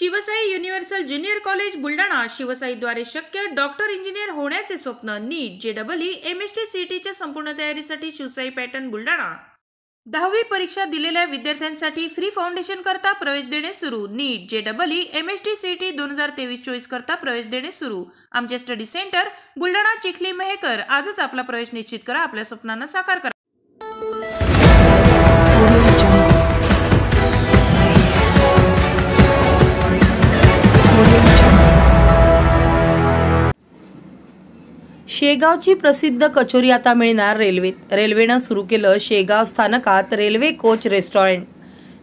Shivsai universal junior college Buldhana शिवसाईद्वारे शक्य doctor engineer होण्याचे स्वप्न NEET J double E M S T C संपूर्ण तयारीसाठी शिवसाई पॅटर्न बुलढाणा दहावी परीक्षा दिलेल्या विद्यार्थ्यांसाठी फ्री फाउंडेशन करता प्रवेश देणे सुरू NEET J double E M S T C T दोन हजार तेवीस चोवीस करता प्रवेश देणे सुरू आमचे स्टडी सेंटर बुलढाणा चिखली मेहकर आजच आपला प्रवेश निश्चित करा आपल्या स्वप्नांना साकार करा शेगावची प्रसिद्ध कचोरी आता मिळणार रेल्वेत रेल्वेनं सुरू केलं शेगाव स्थानकात रेल्वे कोच रेस्टॉरंट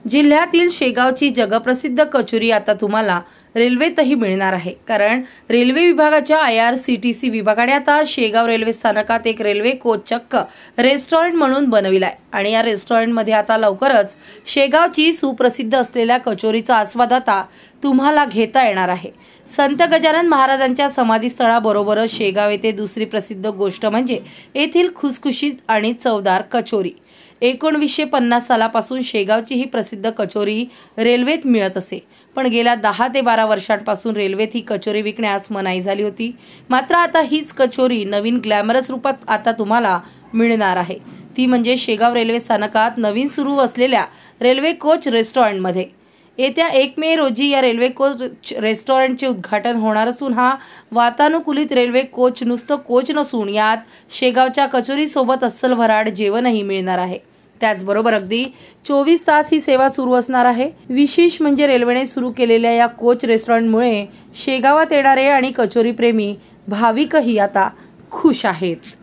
जिल्ह्यातील शेगावची जगप्रसिद्ध कचोरी आता तुम्हाला रेल्वेतही मिळणार आहे कारण रेल्वे विभागाच्या I R C T C विभागाने आता शेगाव रेल्वे स्थानकात एक रेल्वे कोच चक्क रेस्टॉरंट म्हणून बनविलाय आणि या रेस्टॉरंटमध्ये आता लवकरच शेगावची सुप्रसिद्ध असलेल्या कचोरीचा आस्वाद आता तुम्हाला घेता येणार आहे संत गजानन महाराजांच्या समाधीस्थळाबरोबरच शेगाव येथे दुसरी प्रसिद्ध गोष्ट म्हणजे येथील खुसखुशीत आणि चवदार कचोरी एकोणवीसशे पन्नास सालापासून शेगावची ही प्रसिद्ध कचोरी रेल्वेत मिळत असे पण गेल्या दहा ते बारा वर्षांपासून रेल्वेत ही कचोरी विकण्यास मनाई झाली होती मात्र आता हीच कचोरी नवीन ग्लॅमरस रूपात आता तुम्हाला मिळणार आहे ती म्हणजे शेगाव रेल्वे स्थानकात नवीन सुरू असलेल्या रेल्वे कोच रेस्टॉरंटमध्ये येत्या एक मे रोजी या रेल्वे कोच रेस्टॉरंटचे उद्घाटन होणार असून हा वातानुकूलित रेल्वे कोच नुसतं कोच नसून यात शेगावच्या कचोरीसोबत अस्सल भराड जेवणही मिळणार आहे त्याचबरोबर अगदी चोवीस तास ही सेवा सुरू असणार आहे विशेष म्हणजे रेल्वेने सुरू केलेल्या या कोच रेस्टॉरंटमुळे शेगावात येणारे आणि कचोरी प्रेमी भाविकही आता खुश आहेत